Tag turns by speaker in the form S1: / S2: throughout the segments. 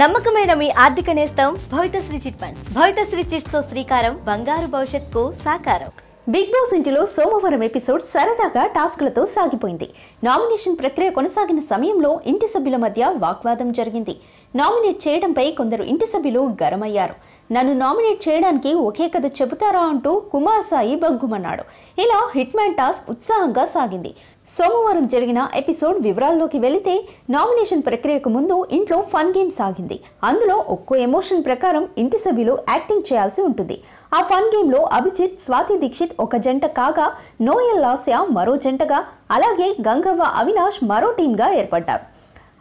S1: నమ్మకమైన మీ ఆర్థిక నేస్తం Bhavithasri chit funds Bhavithasri chits తో శ్రీకారం బంగారు భవిష్యత్కు సాకారం బిగ్ బాస్ ఇంటిలో సోమవారం ఎపిసోడ్ సరదాగా టాస్క్లతో సాగిపోయింది నామినేషన్ ప్రక్రియ కొనసాగిన సమయంలో ఇంటి సభ్యుల మధ్య వాగ్వాదం జరిగింది నామినేట్ చేయడంపై కొందరు ఇంటి సభ్యులు గరమయ్యారు నన్ను నామినేట్ చేయడానికి ఒకే కథ చెబుతారా అంటూ కుమార్ సాయి బగ్గుమన్నాడు ఇలా హిట్ మ్యాన్ టాస్క్ ఉత్సాహంగా సాగింది సోమవారం జరిగిన ఎపిసోడ్ వివరాల్లోకి వెళితే నామినేషన్ ప్రక్రియకు ముందు ఇంట్లో ఫన్ గేమ్ సాగింది అందులో ఒక్కో ఎమోషన్ ప్రకారం ఇంటి సభ్యులు యాక్టింగ్ చేయాల్సి ఉంటుంది ఆ ఫన్ గేమ్లో అభిజిత్ స్వాతి దీక్షిత్ ఒక జంట కాగా నోయల్ లాస్యా మరో జంటగా అలాగే గంగవ్వ అవినాష్ మరో టీంగా ఏర్పడ్డారు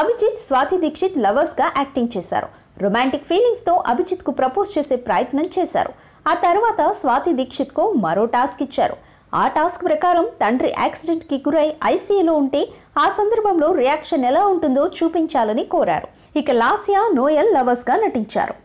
S1: అభిజిత్ స్వాతి దీక్షిత్ లవర్స్గా యాక్టింగ్ చేశారు రొమాంటిక్ ఫీలింగ్స్తో అభిజిత్కు ప్రపోజ్ చేసే ప్రయత్నం చేశారు ఆ తర్వాత స్వాతి దీక్షిత్కు మరో టాస్క్ ఇచ్చారు ఆ టాస్క్ ప్రకారం తండ్రి యాక్సిడెంట్కి గురై ఐసీయూలో ఉంటే ఆ సందర్భంలో రియాక్షన్ ఎలా ఉంటుందో చూపించాలని కోరారు ఇక లాసియా నోయల్ లవర్స్గా నటించారు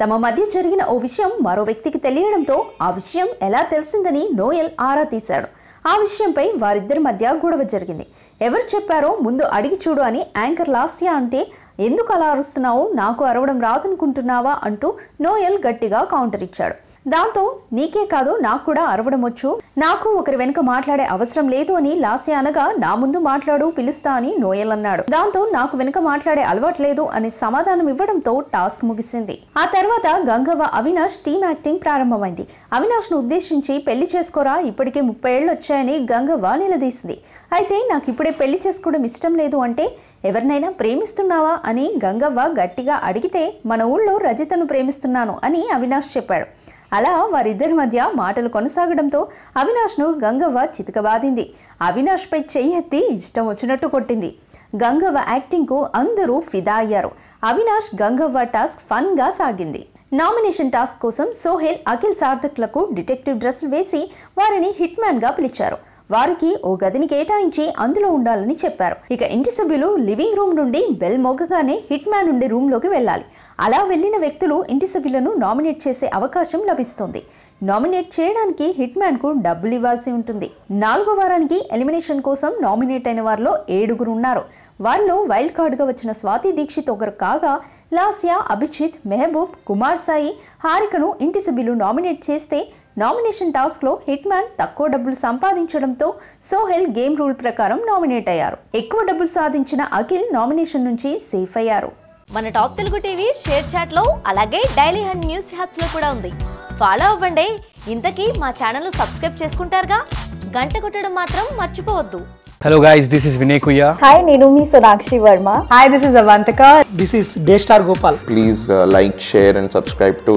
S1: తమ మధ్య జరిగిన ఓ విషయం మరో వ్యక్తికి తెలియడంతో ఆ విషయం ఎలా తెలిసిందని నోయల్ ఆరా తీశాడు ఆ విషయంపై వారిద్దరి మధ్య గొడవ జరిగింది ఎవరు చెప్పారో ముందు అడిగి చూడు అని యాంకర్ లాస్య అంటే ఎందుకు అలా అరుస్తున్నావు నాకు అరవడం రాదనుకుంటున్నావా అంటూ నోయల్ గట్టిగా కౌంటర్ ఇచ్చాడు దాంతో నీకే కాదు నాకు కూడా అరవడం వచ్చు నాకు ఒకరి వెనుక మాట్లాడే అవసరం లేదు అని లాస్య అనగా నా ముందు మాట్లాడు పిలుస్తా అని నోయల్ అన్నాడు దాంతో నాకు వెనుక మాట్లాడే అలవాటు లేదు అని సమాధానం ఇవ్వడంతో టాస్క్ ముగిసింది ఆ తర్వాత గంగవ్వ అవినాష్ టీమ్ యాక్టింగ్ ప్రారంభమైంది అవినాష్ ను ఉద్దేశించి పెళ్లి చేసుకోరా ఇప్పటికే ముప్పై ఏళ్ళు వచ్చాయని గంగవ్వ నిలదీసింది అయితే నాకు ఇప్పుడే పెళ్లి చేసుకోవడం ఇష్టం లేదు అంటే ఎవరినైనా ప్రేమిస్తున్నావా అని గంగవ్వ గట్టిగా అడిగితే మన ఊళ్ళో రజితను ప్రేమిస్తున్నాను అని అవినాష్ చెప్పాడు అలా వారిద్దరి మధ్య మాటలు కొనసాగడంతో అవినాష్ను గంగవ్వ చితకబాదింది అవినాష్పై చెయ్యెత్తి ఇష్టం వచ్చినట్టు కొట్టింది గంగవ్వ యాక్టింగ్కు అందరూ ఫిదా అయ్యారు అవినాష్ గంగవ్వ టాస్క్ ఫన్గా సాగింది నామినేషన్ టాస్క్ కోసం సోహెల్ అఖిల్ సార్థక్లకు డిటెక్టివ్ డ్రెస్ వేసి వారిని హిట్మ్యాన్గా పిలిచారు వారికి ఓ గదిని కేటాయించి అందులో ఉండాలని చెప్పారు ఇక ఇంటి సభ్యులు లివింగ్ రూమ్ నుండి బెల్ మోగగానే హిట్ మ్యాన్ ఉండే రూమ్లోకి వెళ్ళాలి అలా వెళ్ళిన వ్యక్తులు ఇంటి సభ్యులను నామినేట్ చేసే అవకాశం లభిస్తుంది నామినేట్ చేయడానికి హిట్ మ్యాన్కు డబ్బులు ఇవ్వాల్సి ఉంటుంది నాలుగో వారానికి ఎలిమినేషన్ కోసం నామినేట్ అయిన వారిలో ఏడుగురు ఉన్నారు వారిలో వైల్డ్ కార్డుగా వచ్చిన స్వాతి దీక్షిత్ ఒకరు కాగా లాస్యా అభిజిత్ మెహబూబ్ కుమార్ సాయి హారికను ఇంటి సభ్యులు నామినేట్ చేస్తే నామినేషన్ టాస్క్లో హిట్ మ్యాన్ తక్కువ డబ్బులు సంపాదించడంతో సోహెల్ గేమ్ రూల్ ప్రకారం నామినేట్ అయ్యారు ఎక్కువ డబ్బులు సాధించిన అఖిల్ నామినేషన్ నుంచి సేఫ్ అయ్యారు మన టాప్ తెలుగు టీవీ షేర్ చాట్లో అలాగే డైలీ హండ్ న్యూస్ హ్యాప్స్లో కూడా ఉంది ఫాలో అవ్వండి ఇంతకీ మా ఛానల్ సబ్స్క్రైబ్ చేసుకుంటారుగా గంట కొట్టడం మాత్రం మర్చిపోవద్దు hello guys this is Vinay Kuyya hi నేను మీ Sonakshi Varma hi this is Avantaka this is day star Gopal please like share and subscribe to